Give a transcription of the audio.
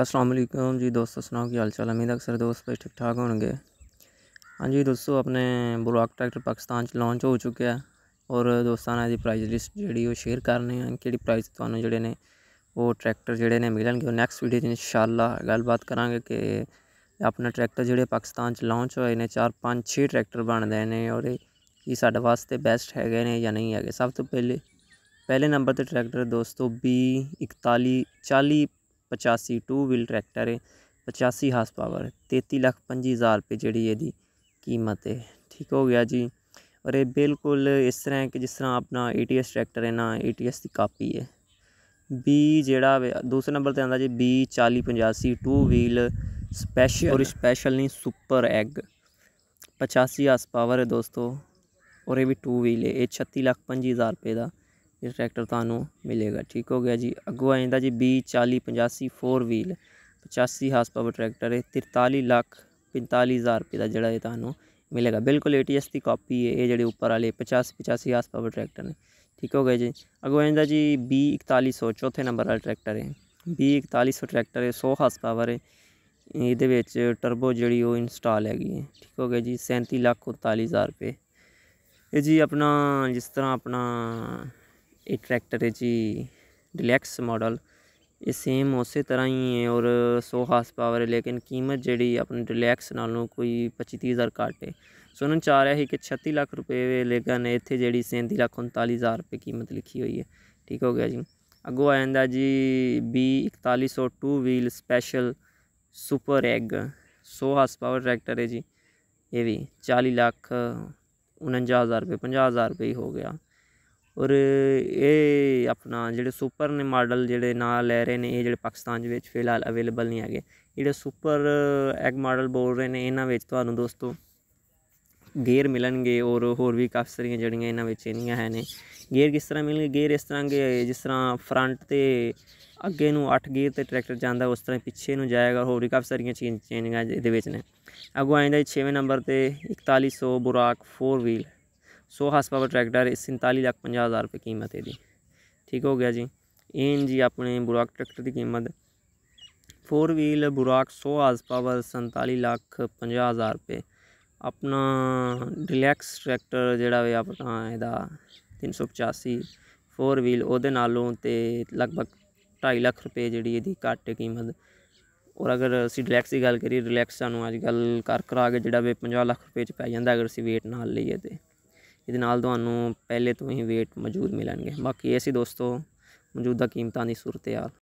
असलम जी दोस्तों सुनाओ की हाल चाल उम्मीद अक्सर दोस्त बस ठीक ठाक होंगे हाँ जी दोस्तों अपने ब्लॉक ट्रैक्टर पाकिस्तान लॉन्च हो चुके हैं और दोस्तों ने प्राइज लिस्ट जी शेयर करने हैं कि प्राइज तुम्हें जोड़े ने वो ट्रैक्टर जोड़े ने और नैक्सट वीडियो इंशाला गलबात करा कि अपना ट्रैक्टर जोड़े पाकिस्तान लॉन्च होए ने चार पाँच छः ट्रैक्टर बन गए हैं और ये साढ़े वास्ते बेस्ट है या नहीं है सब तो पहले पहले नंबर पर ट्रैक्टर दोस्तों बी इकताली चाली पचासी टू व्हील ट्रैक्टर है पचासी हास पावर तेती लख पी हज़ार रुपये जी एह्दी कीमत है ठीक हो गया जी और ये बिल्कुल इस तरह कि जिस तरह अपना ए टी एस ट्रैक्टर है ना ए टी एस की कापी है बी जेह्ड़ा दूसरे नंबर ते आता जी बी चाली पचासी टू व्हील स्पैशल और स्पैशल नहीं सुपर एग पचासी हार्स पावर है दोस्तों और ये भी टू व्हील है ये छत्ती लख पी हज़ार रुपये का ਇਹ ਟਰੈਕਟਰ ਤੁਹਾਨੂੰ ਮਿਲੇਗਾ ਠੀਕ ਹੋ ਗਿਆ ਜੀ ਅੱਗੋਂ ਆ ਜਾਂਦਾ ਜੀ B 40 85 4 wheel 85 horse power tractor ਹੈ 43 ਲੱਖ 45000 ਰੁਪਏ ਦਾ ਜਿਹੜਾ ਇਹ ਤੁਹਾਨੂੰ ਮਿਲੇਗਾ ਬਿਲਕੁਲ ਏਟੀਐਸ ਦੀ ਕਾਪੀ ਹੈ ਇਹ ਜਿਹੜੇ ਉੱਪਰ ਵਾਲੇ 50 85 ਹਾਰਸ ਪਾਵਰ ਟਰੈਕਟਰ ਨੇ ਠੀਕ ਹੋ ਗਿਆ ਜੀ ਅੱਗੋਂ ਆ ਜਾਂਦਾ ਜੀ B 4100 ਚੌਥੇ ਨੰਬਰ ਵਾਲਾ ਟਰੈਕਟਰ ਹੈ B 4100 ਟਰੈਕਟਰ ਹੈ 100 ਹਾਰਸ ਪਾਵਰ ਹੈ ਇਹਦੇ ਵਿੱਚ ਟਰਬੋ ਜਿਹੜੀ ਉਹ ਇੰਸਟਾਲ ਹੈਗੀ ਹੈ ਠੀਕ ਹੋ ਗਿਆ ਜੀ 37 ਲੱਖ 49000 ਰੁਪਏ ਇਹ ਜੀ ਆਪਣਾ ਜਿਸ ਤਰ੍ਹਾਂ ਆਪਣਾ ਇਹ ਟਰੈਕਟਰ ਹੈ ਜੀ ਡਿਲੈਕਸ ਮਾਡਲ ਇਹ ਸੇਮ ਉਸੇ ਤਰ੍ਹਾਂ ਹੀ ਹੈ ਔਰ 100 ਹਾਰਸ ਪਾਵਰ ਹੈ ਲੇਕਿਨ ਕੀਮਤ ਜਿਹੜੀ ਆਪਣੇ ਡਿਲੈਕਸ ਨਾਲੋਂ ਕੋਈ 25 25000 ਘੱਟ ਹੈ ਸੁਣਨ ਚਾਹ ਰਿਹਾ ਸੀ ਕਿ 36 ਲੱਖ ਰੁਪਏ ਨੇ ਇੱਥੇ ਜਿਹੜੀ 37 ਲੱਖ 39000 ਰੁਪਏ ਕੀਮਤ ਲਿਖੀ ਹੋਈ ਹੈ ਠੀਕ ਹੋ ਗਿਆ ਜੀ ਅੱਗੋਂ ਆ ਜਾਂਦਾ ਜੀ B4102 ਵੀਲ ਸਪੈਸ਼ਲ ਸੁਪਰ ਐਗ 100 ਹਾਰਸ ਪਾਵਰ ਟਰੈਕਟਰ ਹੈ ਜੀ ਇਹ ਵੀ 40 ਲੱਖ 49000 ਰੁਪਏ 50000 ਰੁਪਏ ਹੀ ਹੋ ਗਿਆ ਔਰ ਇਹ ਆਪਣਾ ਜਿਹੜੇ ਸੁਪਰ ਨੇ ਮਾਡਲ ਜਿਹੜੇ ਨਾਂ ਲੈ ਰਹੇ ਨੇ ਇਹ ਜਿਹੜੇ ਪਾਕਿਸਤਾਨ ਦੇ ਵਿੱਚ ਫਿਲਹਾਲ ਅਵੇਲੇਬਲ ਨਹੀਂ ਹੈਗੇ ਜਿਹੜੇ ਸੁਪਰ ਐਗ ਮਾਡਲ ਬੋਲ ਰਹੇ ਨੇ ਇਹਨਾਂ ਵਿੱਚ ਤੁਹਾਨੂੰ ਦੋਸਤੋ ਗੇਅਰ ਮਿਲਣਗੇ ਔਰ ਹੋਰ ਵੀ ਕਾਫੀ ਸਾਰੀਆਂ ਜਿਹੜੀਆਂ ਇਹਨਾਂ ਵਿੱਚ ਇਹਨੀਆਂ ਹੈ ਨੇ ਗੇਅਰ ਕਿਸ ਤਰ੍ਹਾਂ ਮਿਲਣਗੇ ਗੇਅਰ ਇਸ ਤਰ੍ਹਾਂ ਕੇ ਜਿਸ ਤਰ੍ਹਾਂ ਫਰੰਟ ਤੇ ਅੱਗੇ ਨੂੰ 8 ਗੇਅਰ ਤੇ ਟਰੈਕਟਰ ਜਾਂਦਾ ਉਸ ਤਰ੍ਹਾਂ ਪਿੱਛੇ ਨੂੰ ਜਾਏਗਾ ਹੋਰ ਵੀ ਕਾਫੀ ਸਾਰੀਆਂ ਚੇਂਜ ਚੇਂਜਿੰਗਾਂ ਇਹਦੇ ਵਿੱਚ ਨੇ ਅਗੋਂ ਆਇੰਦਾ 6ਵੇਂ ਨੰਬਰ ਤੇ 4100 Burak 4 wheel 100 horse power tractor है सैंतालीस लाख पंजाह हज़ार रुपये कीमत है जी ठीक हो गया जी ਆਪਣੇ ਬੁਰਾਕ ਟਰੈਕਟਰ ਦੀ ਕੀਮਤ 4 ਵੀਲ ਬੁਰਾਕ व्हील बुराक 100 हार्स पावर संताली लाख पंजाह हज़ार रुपये ਆਪਣਾ ਡਿਲੈਕਸ ਟਰੈਕਟਰ ਜਿਹੜਾ ਵੇ ਆਪਣਾ ਇਹਦਾ 385 4 ਵੀਲ ਉਹਦੇ ਨਾਲੋਂ ਤੇ ਲਗਭਗ 2.5 ਲੱਖ ਰੁਪਏ ਜਿਹੜੀ ਇਹਦੀ ਘੱਟ ਕੀਮਤ ਔਰ ਅਗਰ ਅਸੀਂ ਡਿਲੈਕਸ ਦੀ ਗੱਲ ਕਰੀਏ ਰਿਲੈਕਸ ਸਾਨੂੰ ਅੱਜ ਕੱਲ ਕਰ ਕਰਾ ਕੇ ਜਿਹੜਾ ਵੇ 50 ਲੱਖ ਰੁਪਏ ਚ ਪੈ ਜਾਂਦਾ ਅਗਰ ਅਸੀਂ weight ਨਾਲ ਲਈਏ ਤੇ ਇਹਦੇ ਨਾਲ ਤੁਹਾਨੂੰ ਪਹਿਲੇ ਤੋਂ ਹੀ ਵੇਟ ਮੌਜੂਦ ਮਿਲਣਗੇ ਬਾਕੀ ਐਸੀ ਦੋਸਤੋ ਮੌਜੂਦਾ ਕੀਮਤਾਂ ਦੀ ਸੂਰਤ ਹਾਲ